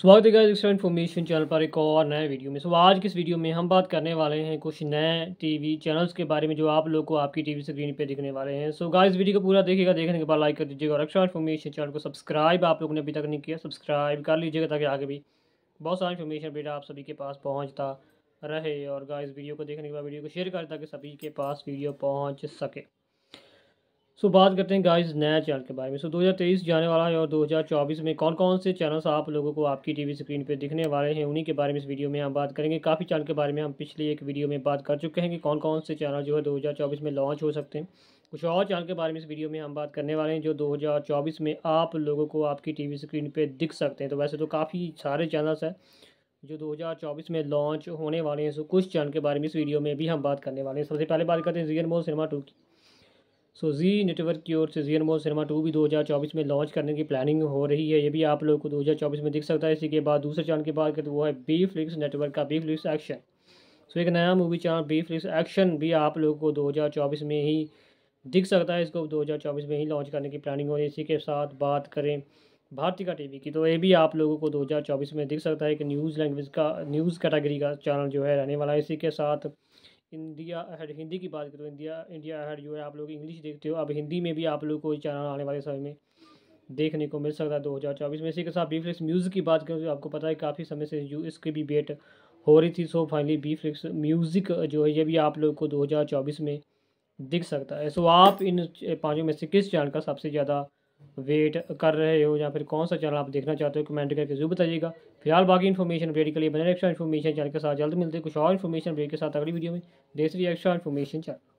स्वागत है guys extra information channel पर एक और नए वीडियो में सो आज किस वीडियो में हम बात करने वाले हैं कुछ नए टीवी चैनल्स के बारे में जो आप लोग को आपकी टीवी स्क्रीन पे दिखने वाले हैं सो गाइस वीडियो को पूरा देखिएगा देखने के बाद लाइक कर दीजिएगा और एक्स्ट्रा इन्फॉर्मेशन चैनल को सब्सक्राइब आप लोगों ने अभी तक नहीं किया सब्सक्राइब कर लीजिएगा ताकि आगे भी बहुत सारा इन्फॉर्मेशन बेटा आप सभी के पास पहुँचता रहे और गाइस वीडियो को देखने के बाद वीडियो को शेयर करें ताकि सभी के पास वीडियो पहुँच सके सो बात करते हैं गाइस नए चैनल के बारे में सो 2023 जाने वाला है और 2024 में कौन कौन से चैनल्स आप लोगों को आपकी टीवी स्क्रीन पे दिखने वाले हैं उन्हीं के बारे में इस वीडियो में हम बात करेंगे काफ़ी चैनल के बारे में हम पिछले एक वीडियो में बात कर चुके हैं कि कौन कौन से चैनल जो है दो में लॉन्च हो सकते हैं कुछ और चैनल के बारे में इस वीडियो में हम बात करने वाले हैं जो 2024 में आप लोगों को आपकी टीवी स्क्रीन पे दिख सकते हैं तो वैसे तो काफ़ी सारे चैनल्स हैं जो 2024 में लॉन्च होने वाले हैं सो कुछ चैनल के बारे में इस वीडियो में भी हम बात करने वाले हैं सबसे पहले बात करते हैं जीएन मोल सिनेमा टू की सो जी नेटवर्क की ओर से जी अनमोल सिनेमा टू भी 2024 में लॉन्च करने की प्लानिंग हो रही है ये भी आप लोगों को 2024 में दिख सकता है इसी के बाद दूसरे चैनल की बात करें तो वो है बी फ्लिक्स नेटवर्क का बी फ्लिक्स एक्शन सो एक नया movie channel B Flix action भी आप लोगों को चौबीस में ही दिख सकता है इसको चौबीस में ही लॉन्च करने की प्लानिंग हो रही है इसी के साथ बात करें भारती का टीवी की तो ये भी आप लोगों को 2024 में दिख सकता है कि न्यूज़ लैंग्वेज का न्यूज़ कैटेगरी का चैनल जो है रहने वाला है इसी के साथ इंडिया अहेड हिंदी की बात करो इंडिया इंडिया अहेड जो है आप लोग इंग्लिश देखते हो अब हिंदी में भी आप लोग को चैनल आने वाले समय में देखने को मिल सकता है दो हज़ार चौबीस में इसी के साथ बी फ्लिक्स म्यूज़िक की बात करें तो आपको पता है काफ़ी समय से यू इसकी भी बेट हो रही थी so finally B Flix music जो है ये भी आप लोग को दो हज़ार चौबीस में दिख सकता है सो आप इन पाँचों में से किस चैनल का सबसे ज़्यादा वेट कर रहे हो या फिर कौन सा चैनल आप देखना चाहते हो कमेंट करके जरूर बताइएगा फिलहाल बाकी इन्फॉर्मेशन अपडेट के लिए बने एक्स्ट्रा इन्फॉर्मेशन चैनल के साथ जल्द मिलते हैं कुछ और इन्फॉर्मेशन अपडेट के साथ अगली वीडियो में देश रही एक्स्ट्रा इन्फॉर्मेशन चैनल